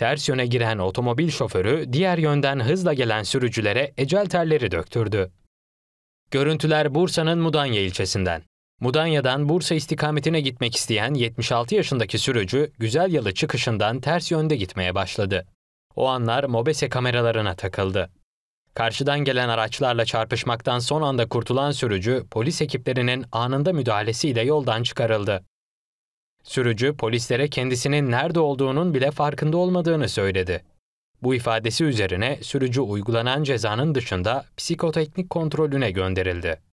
Ters yöne giren otomobil şoförü diğer yönden hızla gelen sürücülere ecel terleri döktürdü. Görüntüler Bursa'nın Mudanya ilçesinden. Mudanya'dan Bursa istikametine gitmek isteyen 76 yaşındaki sürücü Güzel Yalı çıkışından ters yönde gitmeye başladı. O anlar mobese kameralarına takıldı. Karşıdan gelen araçlarla çarpışmaktan son anda kurtulan sürücü polis ekiplerinin anında müdahalesiyle yoldan çıkarıldı. Sürücü polislere kendisinin nerede olduğunun bile farkında olmadığını söyledi. Bu ifadesi üzerine sürücü uygulanan cezanın dışında psikoteknik kontrolüne gönderildi.